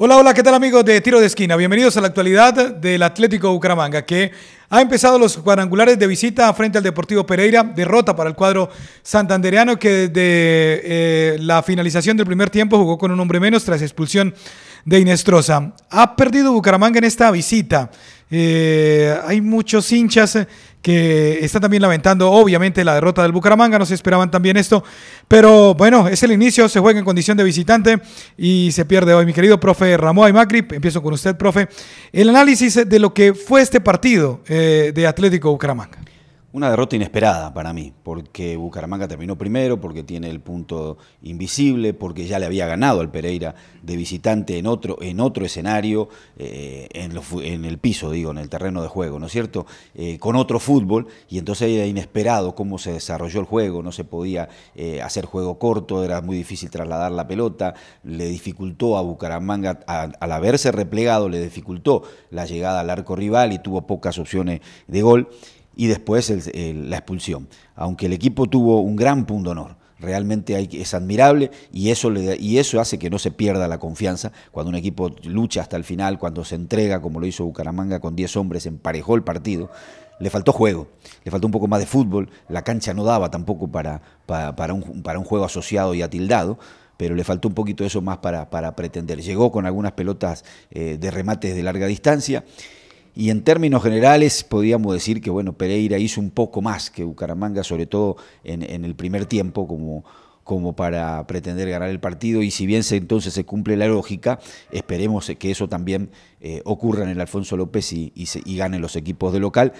Hola, hola, ¿qué tal amigos de Tiro de Esquina? Bienvenidos a la actualidad del Atlético Bucaramanga, que ha empezado los cuadrangulares de visita frente al Deportivo Pereira, derrota para el cuadro santandereano que desde eh, la finalización del primer tiempo jugó con un hombre menos tras expulsión de Inestrosa. Ha perdido Bucaramanga en esta visita. Eh, hay muchos hinchas que está también lamentando obviamente la derrota del Bucaramanga, no se esperaban también esto, pero bueno, es el inicio, se juega en condición de visitante y se pierde hoy. Mi querido profe Ramón Macri, empiezo con usted, profe, el análisis de lo que fue este partido eh, de Atlético Bucaramanga. Una derrota inesperada para mí, porque Bucaramanga terminó primero, porque tiene el punto invisible, porque ya le había ganado al Pereira de visitante en otro, en otro escenario, eh, en, el piso, digo, en el terreno de juego, ¿no es cierto? Eh, con otro fútbol, y entonces era inesperado cómo se desarrolló el juego, no se podía eh, hacer juego corto, era muy difícil trasladar la pelota, le dificultó a Bucaramanga, al haberse replegado, le dificultó la llegada al arco rival y tuvo pocas opciones de gol y después la expulsión. Aunque el equipo tuvo un gran punto honor, realmente es admirable y eso, y eso hace que no se pierda la confianza. Cuando un equipo lucha hasta el final, cuando se entrega, como lo hizo Bucaramanga con 10 hombres, emparejó el partido. Le faltó juego, le faltó un poco más de fútbol, la cancha no daba tampoco para, para, un, juego asociado y atildado, pero le faltó un poquito eso más para, para pretender. Llegó con algunas pelotas eh, de remates de larga distancia y en términos generales, podríamos decir que bueno, Pereira hizo un poco más que Bucaramanga, sobre todo en, el primer tiempo, como, como para pretender ganar el partido. Y si bien entonces se cumple la lógica, esperemos que eso también eh, ocurra en el Alfonso López y, se, ganen los equipos de local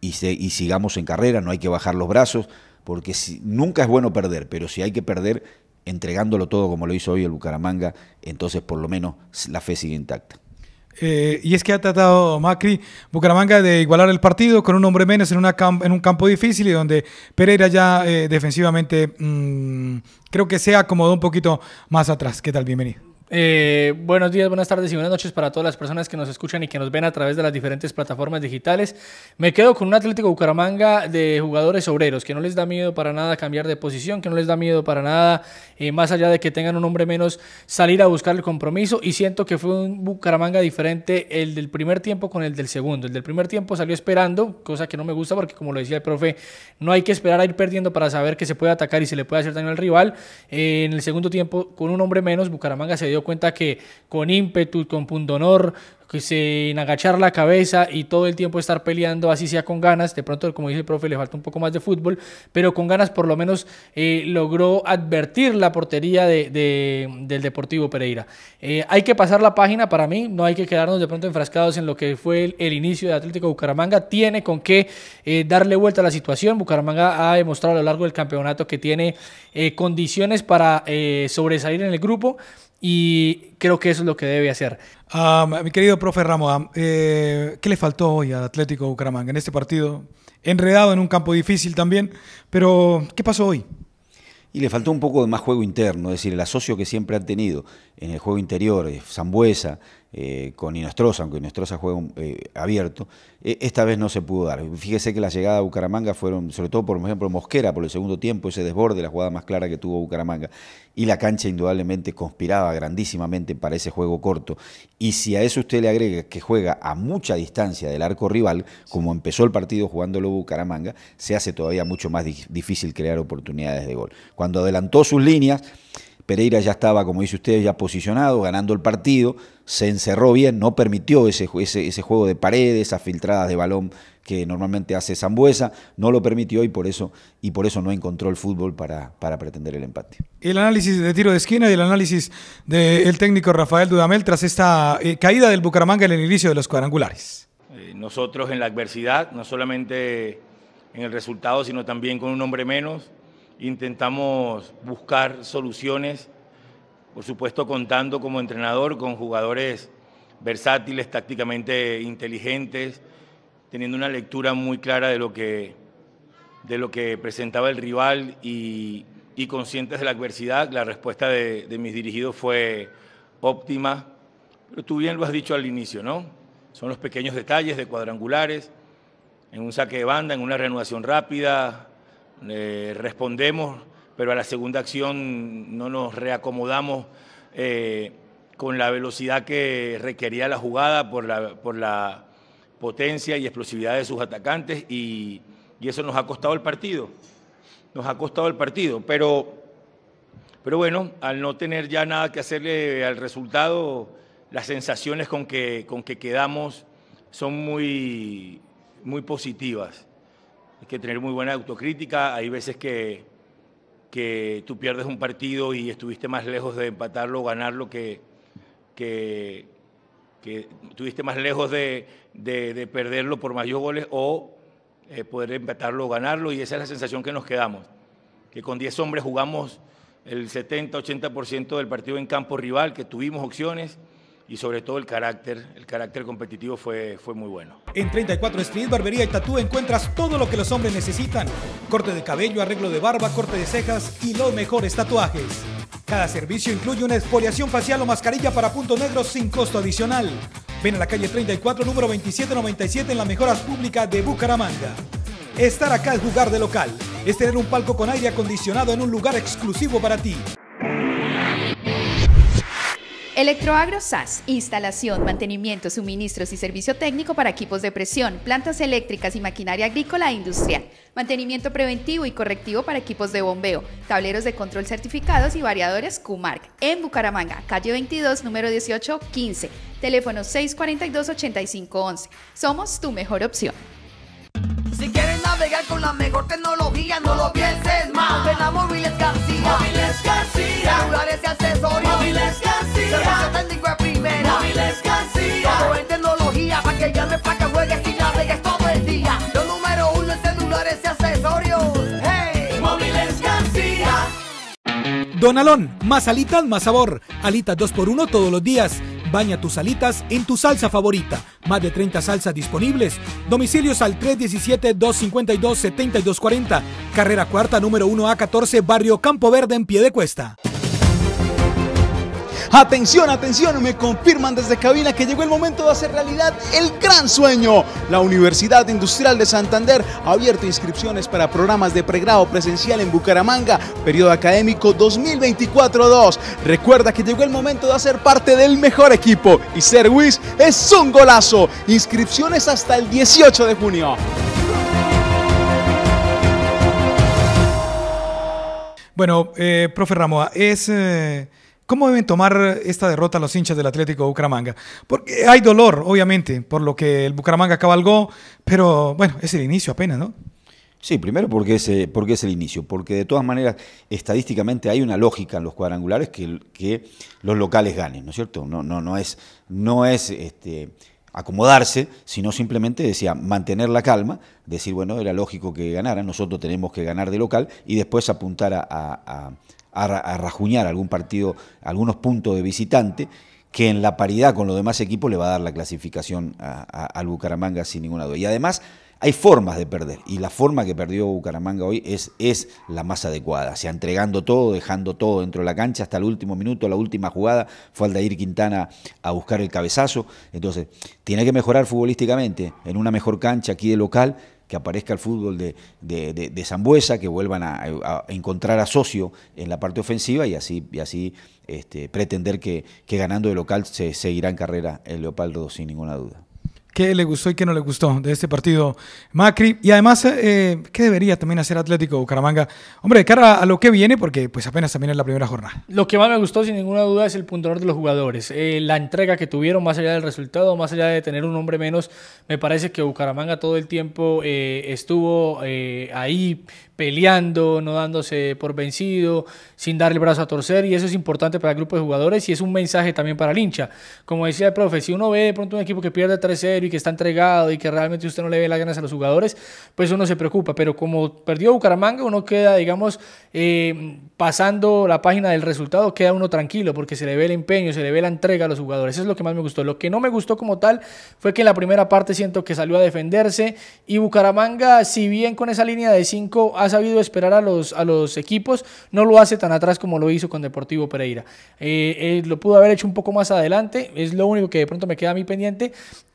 y, sigamos en carrera, no hay que bajar los brazos, porque nunca es bueno perder, pero si hay que perder entregándolo todo como lo hizo hoy el Bucaramanga, entonces por lo menos la fe sigue intacta. Eh, y es que ha tratado Macri Bucaramanga de igualar el partido con un hombre menos en, una en un campo difícil y donde Pereira ya eh, defensivamente mm, creo que se acomodó un poquito más atrás. ¿Qué tal? Bienvenido. Eh, buenos días, buenas tardes y buenas noches para todas las personas que nos escuchan y que nos ven a través de las diferentes plataformas digitales. Me quedo con un Atlético Bucaramanga de jugadores obreros, que no les da miedo para nada cambiar de posición, que no les da miedo para nada, eh, más allá de que tengan un hombre menos, salir a buscar el compromiso. Y siento que fue un Bucaramanga diferente el del primer tiempo con el del segundo. El del primer tiempo salió esperando, cosa que no me gusta porque como lo decía el profe, no hay que esperar a ir perdiendo para saber que se puede atacar y se le puede hacer daño al rival. Eh, en el segundo tiempo, con un hombre menos, Bucaramanga se dio cuenta que con ímpetu, con pundonor, que sin agachar la cabeza y todo el tiempo estar peleando, así sea con ganas, de pronto como dice el profe le falta un poco más de fútbol, pero con ganas por lo menos eh, logró advertir la portería del Deportivo Pereira. Eh, hay que pasar la página para mí, no hay que quedarnos de pronto enfrascados en lo que fue el, inicio de Atlético Bucaramanga, tiene con qué eh, darle vuelta a la situación, Bucaramanga ha demostrado a lo largo del campeonato que tiene condiciones para sobresalir en el grupo, y creo que eso es lo que debe hacer. mi querido profe Ramos, eh, ¿qué le faltó hoy al Atlético Bucaramanga en este partido? Enredado en un campo difícil también, pero ¿qué pasó hoy? Y le faltó un poco de más juego interno, es decir, el asocio que siempre han tenido en el juego interior, eh, Zambuesa, eh, con Inostrosa, aunque Inostrosa juega eh, abierto, eh, esta vez no se pudo dar. Fíjese que la llegada a Bucaramanga fueron, sobre todo por ejemplo Mosquera, por el segundo tiempo, ese desborde, la jugada más clara que tuvo Bucaramanga. Y la cancha indudablemente conspiraba grandísimamente para ese juego corto. Y si a eso usted le agrega que juega a mucha distancia del arco rival, como empezó el partido jugándolo Bucaramanga, se hace todavía mucho más difícil crear oportunidades de gol. Cuando adelantó sus líneas, Pereira ya estaba, como dice usted, ya posicionado, ganando el partido, se encerró bien, no permitió ese, juego de paredes, esas filtradas de balón que normalmente hace Zambuesa, no lo permitió y por eso, y por eso no encontró el fútbol para, para pretender el empate. El análisis de tiro de esquina y el análisis del técnico Rafael Dudamel tras esta eh, caída del Bucaramanga en el inicio de los cuadrangulares. Eh, nosotros en la adversidad, no solamente en el resultado, sino también con un hombre menos, Intentamos buscar soluciones, por supuesto contando como entrenador con jugadores versátiles, tácticamente inteligentes, teniendo una lectura muy clara de lo que, de lo que presentaba el rival y, conscientes de la adversidad. La respuesta de, de mis dirigidos fue óptima, pero tú bien lo has dicho al inicio, ¿no? Son los pequeños detalles de cuadrangulares, en un saque de banda, en una reanudación rápida, eh, respondemos, pero a la segunda acción no nos reacomodamos eh, con la velocidad que requería la jugada por la, potencia y explosividad de sus atacantes y, eso nos ha costado el partido, nos ha costado el partido, pero, pero bueno, al no tener ya nada que hacerle al resultado, las sensaciones con que, con que quedamos son muy, muy positivas hay que tener muy buena autocrítica. Hay veces que, que tú pierdes un partido y estuviste más lejos de empatarlo o ganarlo que, que, estuviste más lejos de, perderlo por mayor goles o eh, poder empatarlo o ganarlo. Y esa es la sensación que nos quedamos, que con 10 hombres jugamos el 70-80% del partido en campo rival, que tuvimos opciones y sobre todo el carácter, el carácter competitivo fue, fue muy bueno. En 34 Street Barbería y Tatú encuentras todo lo que los hombres necesitan. Corte de cabello, arreglo de barba, corte de cejas y los mejores tatuajes. Cada servicio incluye una exfoliación facial o mascarilla para puntos negros sin costo adicional. Ven a la calle 34, número 2797 en las mejoras públicas de Bucaramanga. Estar acá es jugar de local, es tener un palco con aire acondicionado en un lugar exclusivo para ti. Electroagro SAS, instalación, mantenimiento, suministros y servicio técnico para equipos de presión, plantas eléctricas y maquinaria agrícola e industrial, mantenimiento preventivo y correctivo para equipos de bombeo, tableros de control certificados y variadores QMARC, en Bucaramanga, calle 22, número 1815, teléfono 642-8511. Somos tu mejor opción. Si quieres navegar con la mejor tecnología, no lo pienses más. Ven a Móviles García. Móviles García. Celulares y accesorios. Móviles García. Servicio técnico de primera. Móviles García. Todo en tecnología para que llames, para que juegues y navegues todo el día. Lo número uno en celulares y accesorios. Hey, Móviles García. Don Alón, más alitas, más sabor. Alitas 2x1 todos los días. Baña tus salitas en tu salsa favorita. Más de 30 salsas disponibles. Domicilios al 317-252-7240. Carrera cuarta, número 1A14, Barrio Campo Verde, en Pie de Cuesta. Atención, atención, me confirman desde cabina que llegó el momento de hacer realidad el gran sueño. La Universidad Industrial de Santander ha abierto inscripciones para programas de pregrado presencial en Bucaramanga, periodo académico 2024-2. Recuerda que llegó el momento de hacer parte del mejor equipo y ser WIS es un golazo. Inscripciones hasta el 18 de junio. Bueno, eh, profe Ramoa, es eh, ¿Cómo deben tomar esta derrota los hinchas del Atlético Bucaramanga? Porque hay dolor, obviamente, por lo que el Bucaramanga cabalgó, pero bueno, es el inicio apenas, ¿no? Sí, primero porque es, eh, porque es el inicio, porque de todas maneras estadísticamente hay una lógica en los cuadrangulares que, los locales ganen, ¿no es cierto? No, no, no es, no es este, acomodarse, sino simplemente decía mantener la calma, decir, bueno, era lógico que ganaran, nosotros tenemos que ganar de local y después apuntar a a, rajuñar algún partido, algunos puntos de visitante, que en la paridad con los demás equipos le va a dar la clasificación al Bucaramanga sin ninguna duda. Y además hay formas de perder, y la forma que perdió Bucaramanga hoy es, es la más adecuada, o sea, entregando todo, dejando todo dentro de la cancha hasta el último minuto, la última jugada, fue al ir Quintana a buscar el cabezazo, entonces tiene que mejorar futbolísticamente en una mejor cancha aquí de local que aparezca el fútbol de, de, Zambuesa, que vuelvan a, encontrar a socio en la parte ofensiva y así, y así este, pretender que, que, ganando de local se seguirá en carrera el Leopardo sin ninguna duda qué le gustó y qué no le gustó de este partido Macri. Y además, eh, eh, ¿qué debería también hacer Atlético Bucaramanga? Hombre, de cara a lo que viene, porque pues apenas también es la primera jornada. Lo que más me gustó, sin ninguna duda, es el puntual de los jugadores. Eh, la entrega que tuvieron, más allá del resultado, más allá de tener un hombre menos, me parece que Bucaramanga todo el tiempo eh, estuvo ahí peleando, no dándose por vencido, sin darle el brazo a torcer, y eso es importante para el grupo de jugadores y es un mensaje también para el hincha. Como decía el profe, si uno ve de pronto un equipo que pierde 3 y que está entregado y que realmente usted no le ve las ganas a los jugadores, pues uno se preocupa. Pero como perdió Bucaramanga, uno queda, digamos, eh, pasando la página del resultado, queda uno tranquilo porque se le ve el empeño, se le ve la entrega a los jugadores. Eso es lo que más me gustó. Lo que no me gustó como tal fue que en la primera parte siento que salió a defenderse y Bucaramanga, si bien con esa línea de 5 ha sabido esperar a los, a los equipos, no lo hace tan atrás como lo hizo con Deportivo Pereira. Eh, eh, lo pudo haber hecho un poco más adelante, es lo único que de pronto me queda a mí pendiente.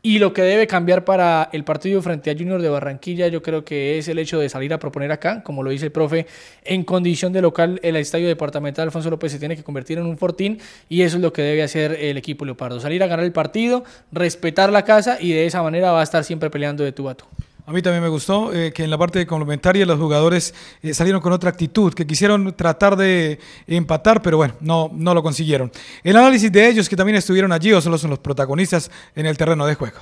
Y lo que debe cambiar para el partido frente a Junior de Barranquilla, yo creo que es el hecho de salir a proponer acá, como lo dice el profe, en condición de local, el estadio departamental Alfonso López se tiene que convertir en un fortín y eso es lo que debe hacer el equipo Leopardo, salir a ganar el partido, respetar la casa y de esa manera va a estar siempre peleando de tu a tú. A mí también me gustó eh, que en la parte complementaria los jugadores eh, salieron con otra actitud, que quisieron tratar de empatar, pero bueno, no, no lo consiguieron. El análisis de ellos que también estuvieron allí o solo son los protagonistas en el terreno de juego.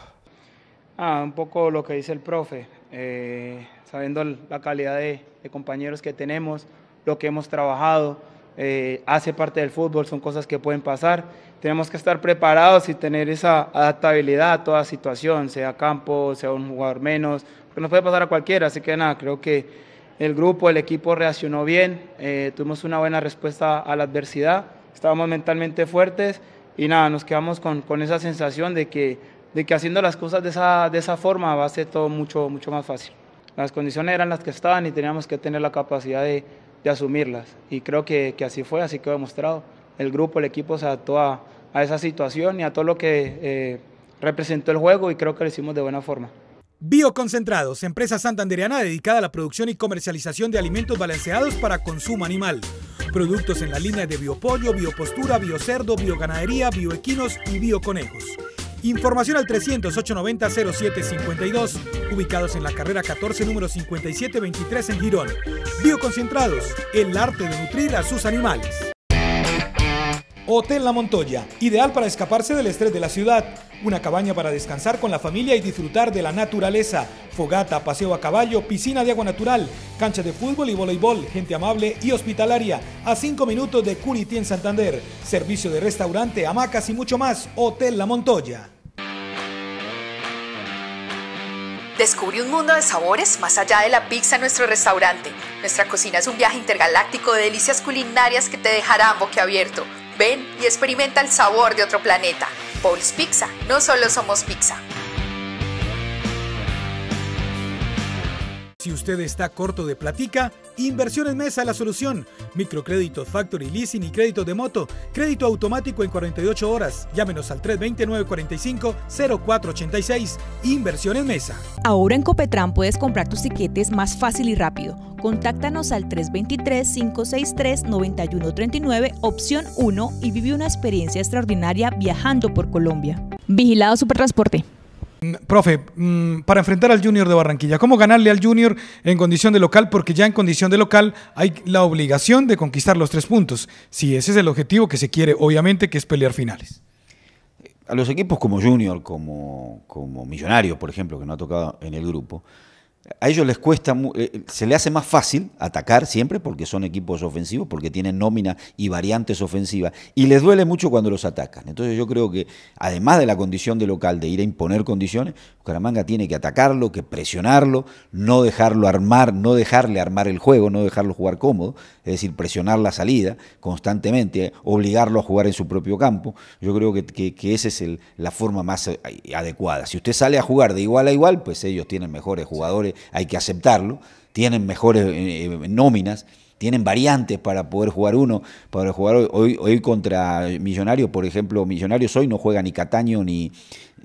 Ah, un poco lo que dice el profe, eh, sabiendo la calidad de compañeros que tenemos, lo que hemos trabajado eh, hace parte del fútbol, son cosas que pueden pasar. Tenemos que estar preparados y tener esa adaptabilidad a toda situación, sea campo, sea un jugador menos, porque nos puede pasar a cualquiera. Así que nada, creo que el grupo, el equipo reaccionó bien, eh, tuvimos una buena respuesta a la adversidad, estábamos mentalmente fuertes y nada, nos quedamos con, esa sensación de que, de que haciendo las cosas de esa, de esa forma va a ser todo mucho, mucho más fácil. Las condiciones eran las que estaban y teníamos que tener la capacidad de, de asumirlas. Y creo que, así fue, así quedó demostrado. El grupo, el equipo se adaptó a, a esa situación y a todo lo que eh, representó el juego y creo que lo hicimos de buena forma. Bioconcentrados, empresa santandereana dedicada a la producción y comercialización de alimentos balanceados para consumo animal. Productos en la línea de biopollo, biopostura, biocerdo, bioganadería, bioequinos y bioconejos. Información al 300 07 0752 ubicados en la carrera 14, número 5723 en Girón. Bioconcentrados, el arte de nutrir a sus animales. Hotel La Montoya, ideal para escaparse del estrés de la ciudad. Una cabaña para descansar con la familia y disfrutar de la naturaleza. Fogata, paseo a caballo, piscina de agua natural, cancha de fútbol y voleibol, gente amable y hospitalaria. A 5 minutos de Curití en Santander. Servicio de restaurante, hamacas y mucho más. Hotel La Montoya. Descubre un mundo de sabores más allá de la pizza en nuestro restaurante. Nuestra cocina es un viaje intergaláctico de delicias culinarias que te dejarán boquiabierto. Ven y experimenta el sabor de otro planeta. Paul's Pizza, no solo somos pizza. Si usted está corto de platica, Inversión en Mesa la solución. Microcréditos, factory leasing y crédito de moto. Crédito automático en 48 horas. Llámenos al 329-45-0486. Inversión en Mesa. Ahora en Copetran puedes comprar tus tiquetes más fácil y rápido. Contáctanos al 323-563-9139, opción 1 y vive una experiencia extraordinaria viajando por Colombia. Vigilado Supertransporte. Mm, profe, mm, para enfrentar al Junior de Barranquilla, ¿cómo ganarle al Junior en condición de local? Porque ya en condición de local hay la obligación de conquistar los tres puntos. Si ese es el objetivo que se quiere, obviamente, que es pelear finales. A los equipos como Junior, como, como Millonarios, por ejemplo, que no ha tocado en el grupo, a ellos les cuesta, eh, eh, se le hace más fácil atacar siempre porque son equipos ofensivos, porque tienen nómina y variantes ofensivas, y les duele mucho cuando los atacan. Entonces yo creo que, además de la condición de local, de ir a imponer condiciones, Bucaramanga tiene que atacarlo, que presionarlo, no dejarlo armar, no dejarle armar el juego, no dejarlo jugar cómodo, es decir, presionar la salida constantemente, obligarlo a jugar en su propio campo. Yo creo que, esa es el, la forma más eh, adecuada. Si usted sale a jugar de igual a igual, pues ellos tienen mejores jugadores hay que aceptarlo, tienen mejores eh, eh, nóminas, tienen variantes para poder jugar uno, para jugar hoy, hoy contra Millonarios, por ejemplo, Millonarios hoy no juega ni Cataño ni,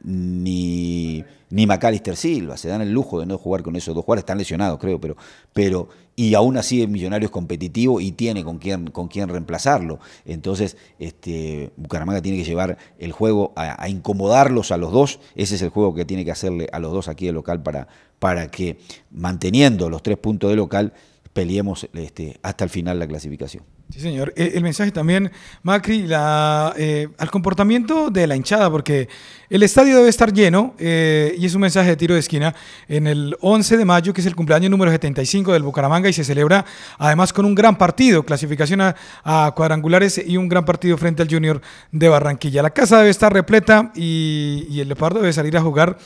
ni, ni Macalister Silva, se dan el lujo de no jugar con esos dos jugadores, están lesionados creo, pero, pero y aún así Millonarios es competitivo y tiene con quién, con quién reemplazarlo. Entonces, este, Bucaramanga tiene que llevar el juego a, incomodarlos a los dos, ese es el juego que tiene que hacerle a los dos aquí de local para, para que manteniendo los tres puntos de local peleemos este, hasta el final la clasificación. Sí, señor. E, el, mensaje también, Macri, eh, al comportamiento de la hinchada, porque el estadio debe estar lleno, eh, y es un mensaje de tiro de esquina, en el 11 de mayo, que es el cumpleaños número 75 del Bucaramanga, y se celebra además con un gran partido, clasificación a, cuadrangulares y un gran partido frente al Junior de Barranquilla. La casa debe estar repleta y, y el Leopardo debe salir a jugar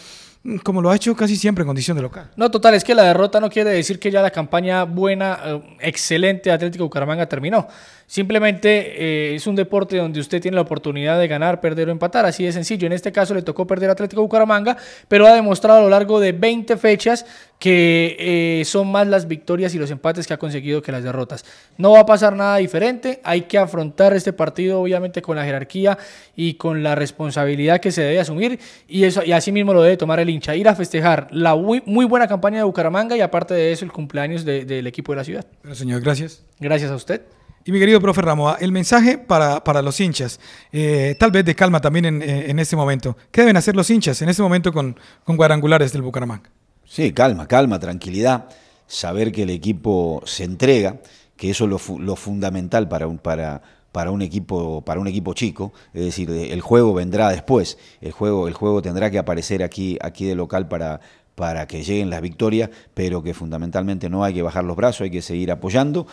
como lo ha hecho casi siempre en condición de local. No, total, es que la derrota no quiere decir que ya la campaña buena, eh, excelente de Atlético Bucaramanga terminó. Simplemente eh, es un deporte donde usted tiene la oportunidad de ganar, perder o empatar, así de sencillo. En este caso le tocó perder a Atlético Bucaramanga, pero ha demostrado a lo largo de 20 fechas que eh, son más las victorias y los empates que ha conseguido que las derrotas. No va a pasar nada diferente, hay que afrontar este partido obviamente con la jerarquía y con la responsabilidad que se debe asumir y, eso, y así mismo lo debe tomar el hincha, ir a festejar la muy, buena campaña de Bucaramanga y aparte de eso el cumpleaños del equipo de la ciudad. señor, gracias. Gracias a usted. Y mi querido profe Ramoa, el mensaje para, los hinchas, eh, tal vez de calma también eh, en, este momento. ¿Qué deben hacer los hinchas en este momento con, con cuadrangulares del Bucaramanga? Sí, calma, calma, tranquilidad, saber que el equipo se entrega, que eso es lo, fundamental para un, para, para un equipo para un equipo chico, es decir, eh, el juego vendrá después, el juego el juego tendrá que aparecer aquí aquí de local para para que lleguen las victorias, pero que fundamentalmente no hay que bajar los brazos, hay que seguir apoyando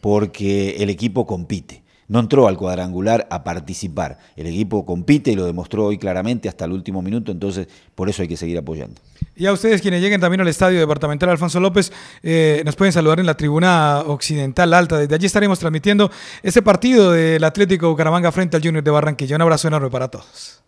porque el equipo compite. No entró al cuadrangular a participar. El equipo compite y lo demostró hoy claramente hasta el último minuto, entonces por eso hay que seguir apoyando. Y a ustedes quienes lleguen también al estadio departamental Alfonso López, eh, nos pueden saludar en la tribuna occidental alta. Desde allí estaremos transmitiendo ese partido del Atlético Bucaramanga frente al Junior de Barranquilla. Un abrazo enorme para todos.